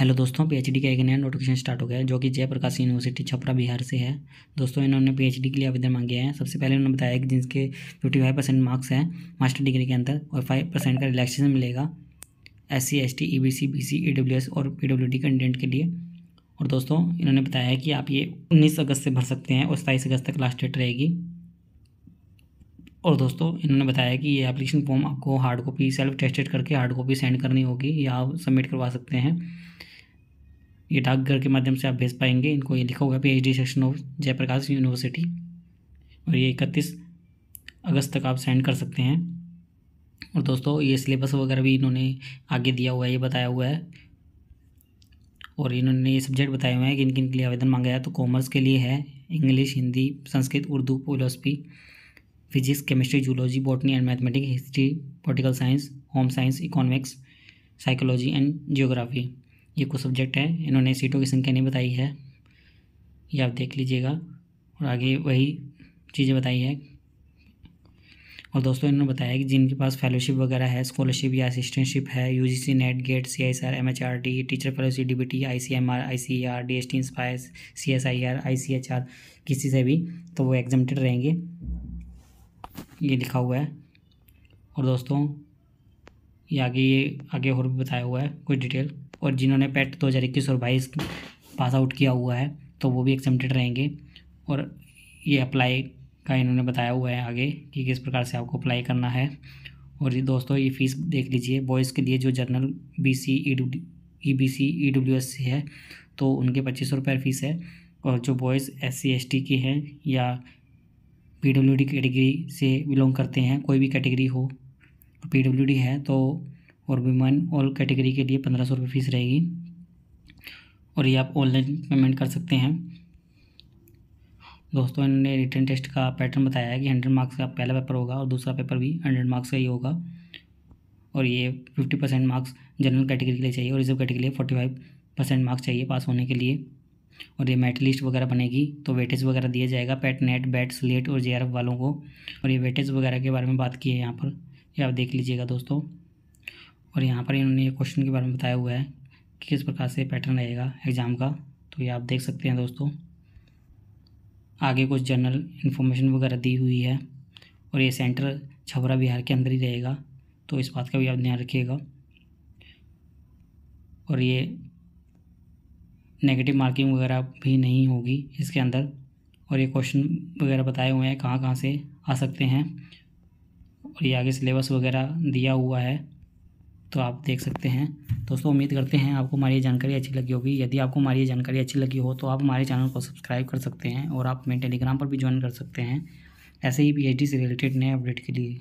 hello दोस्तों PhD का एक नया नोटिफिकेशन स्टार्ट हो गया है जो कि जयप्रकाश यूनिवर्सिटी छपरा बिहार से है दोस्तों इन्होंने पीएचडी के लिए आवेदन मांगे हैं सबसे पहले उन्होंने बताया कि जिनके फिफ्टी फाइव परसेंट मार्क्स हैं मास्टर डिग्री के अंदर और फाइव परसेंट का रिलैक्सेशन मिलेगा S C S T E B C B C E W S और पी डब्ल्यू डी कंटेंट के लिए और दोस्तों इन्होंने बताया है कि आप ये उन्नीस अगस्त से भर सकते हैं और सताईस अगस्त तक लास्ट डेट रहेगी और दोस्तों इन्होंने बताया कि ये एप्लीकेशन फॉर्म आपको हार्ड कॉपी सेल्फ टेस्टेड करके हार्ड कॉपी सेंड करनी होगी या आप सबमिट करवा सकते हैं ये डाकघर के माध्यम से आप भेज पाएंगे इनको ये लिखा होगा P section of Jayaprakash University और ये इकतीस अगस्त तक आप सेंड कर सकते हैं और दोस्तों ये सिलेबस वगैरह भी इन्होंने आगे दिया हुआ है ये बताया हुआ है और इन्होंने ये सब्जेक्ट बताए हुए हैं कि इनके लिए आवेदन मांगा है तो कॉमर्स के लिए है English Hindi Sanskrit Urdu philosophy physics chemistry zoology botany and mathematics history political science home science economics psychology and geography ये कुछ सब्जेक्ट हैं इन्होंने सीटों की संख्या नहीं बताई है ये आप देख लीजिएगा और आगे वही चीज़ें बताई है और दोस्तों इन्होंने बताया कि जिनके पास फेलोशिप वगैरह है स्कॉलरशिप या असिस्टेंटशिप है U G C NET GATE C I S R M H R T teacher fellowship D B T I C M R I C R D S T inspire C S I R I C H R किसी से भी तो वो एग्जामेटेड रहेंगे ये लिखा हुआ है और दोस्तों ये आगे ये आगे और भी बताया हुआ है कुछ डिटेल और जिन्होंने पैट दो हज़ार इक्कीस और बाईस पास आउट किया हुआ है तो वो भी एक्सेप्टेड रहेंगे और ये अप्लाई का इन्होंने बताया हुआ है आगे कि किस प्रकार से आपको अप्लाई करना है और ये दोस्तों ये फ़ीस देख लीजिए बॉयज़ के लिए जो general B C E W E B C E W S S C तो उनके पच्चीस सौ रुपये फ़ीस है और जो boys S C S T के हैं या पी डब्ल्यू डी कैटेगरी से बिलोंग करते हैं कोई भी कैटेगरी हो पी डब्ल्यू डी है तो और विमान ऑल कैटेगरी के लिए पंद्रह सौ रुपये फ़ीस रहेगी और ये आप ऑनलाइन पेमेंट कर सकते हैं दोस्तों इन्होंने रिटर्न टेस्ट का पैटर्न बताया है कि हंड्रेड मार्क्स का पहला पेपर होगा और दूसरा पेपर भी हंड्रेड मार्क्स का ही होगा और ये fifty percent marks general category के लिए चाहिए और रिजर्व कैटेगरी के लिए फोर्टी फाइव परसेंट मार्क्स चाहिए पास होने के लिए और ये मेरिट लिस्ट वगैरह बनेगी तो वेटेज वगैरह दिया जाएगा पैट नेट बैट स्लेट और जे वालों को और ये वेटेज वगैरह के बारे में बात की है यहाँ पर ये आप देख लीजिएगा दोस्तों और यहाँ पर इन्होंने ये क्वेश्चन के बारे में बताया हुआ है कि किस प्रकार से पैटर्न रहेगा एग्ज़ाम का तो ये आप देख सकते हैं दोस्तों आगे कुछ जनरल इन्फॉर्मेशन वगैरह दी हुई है और ये सेंटर छपरा बिहार के अंदर ही रहेगा तो इस बात का भी आप ध्यान रखिएगा और ये नेगेटिव मार्किंग वगैरह भी नहीं होगी इसके अंदर और ये क्वेश्चन वगैरह बताए हुए हैं कहाँ कहाँ से आ सकते हैं और ये आगे सिलेबस वगैरह दिया हुआ है तो आप देख सकते हैं दोस्तों उम्मीद करते हैं आपको हमारी जानकारी अच्छी लगी होगी यदि आपको हमारी जानकारी अच्छी लगी हो तो आप हमारे चैनल को सब्सक्राइब कर सकते हैं और आप हमें टेलीग्राम पर भी ज्वाइन कर सकते हैं ऐसे ही पी से रिलेटेड नए अपडेट के लिए